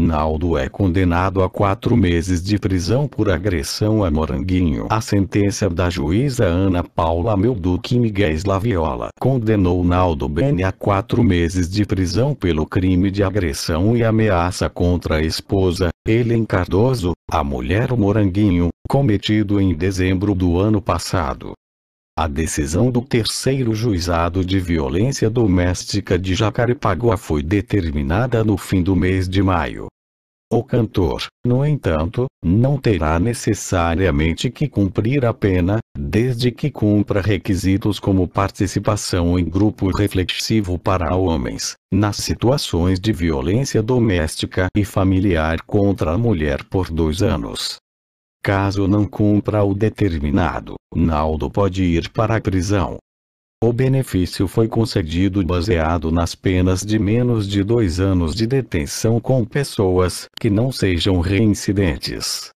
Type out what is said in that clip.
Naldo é condenado a quatro meses de prisão por agressão a Moranguinho. A sentença da juíza Ana Paula Melduque Miguel Slaviola condenou Naldo Bene a quatro meses de prisão pelo crime de agressão e ameaça contra a esposa, Helen Cardoso, a mulher Moranguinho, cometido em dezembro do ano passado. A decisão do terceiro juizado de violência doméstica de Jacarepaguá foi determinada no fim do mês de maio. O cantor, no entanto, não terá necessariamente que cumprir a pena, desde que cumpra requisitos como participação em grupo reflexivo para homens, nas situações de violência doméstica e familiar contra a mulher por dois anos. Caso não cumpra o determinado, Naldo pode ir para a prisão, o benefício foi concedido baseado nas penas de menos de dois anos de detenção com pessoas que não sejam reincidentes.